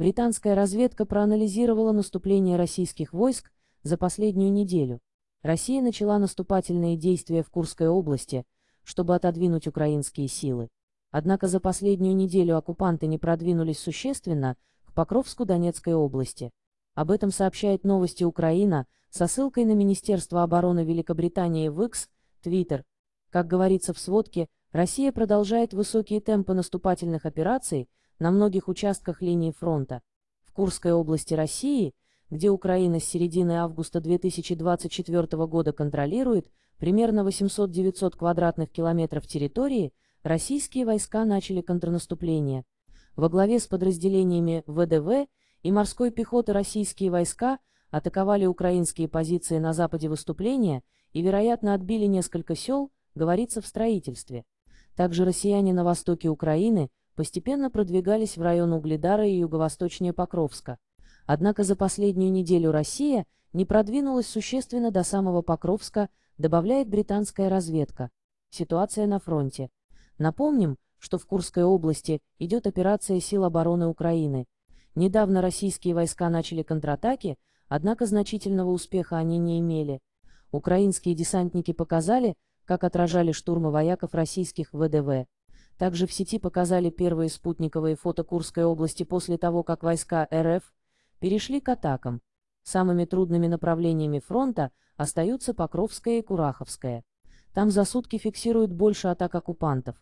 Британская разведка проанализировала наступление российских войск за последнюю неделю. Россия начала наступательные действия в Курской области, чтобы отодвинуть украинские силы. Однако за последнюю неделю оккупанты не продвинулись существенно к Покровску Донецкой области. Об этом сообщает новости Украина со ссылкой на Министерство обороны Великобритании в X, Twitter. Как говорится в сводке, Россия продолжает высокие темпы наступательных операций, на многих участках линии фронта. В Курской области России, где Украина с середины августа 2024 года контролирует примерно 800-900 квадратных километров территории, российские войска начали контрнаступление. Во главе с подразделениями ВДВ и морской пехоты российские войска атаковали украинские позиции на западе выступления и, вероятно, отбили несколько сел, говорится в строительстве. Также россияне на востоке Украины постепенно продвигались в район Угледара и юго-восточнее Покровска. Однако за последнюю неделю Россия не продвинулась существенно до самого Покровска, добавляет британская разведка. Ситуация на фронте. Напомним, что в Курской области идет операция сил обороны Украины. Недавно российские войска начали контратаки, однако значительного успеха они не имели. Украинские десантники показали, как отражали штурмы вояков российских ВДВ. Также в сети показали первые спутниковые фото Курской области после того, как войска РФ перешли к атакам. Самыми трудными направлениями фронта остаются Покровская и Кураховская. Там за сутки фиксируют больше атак оккупантов.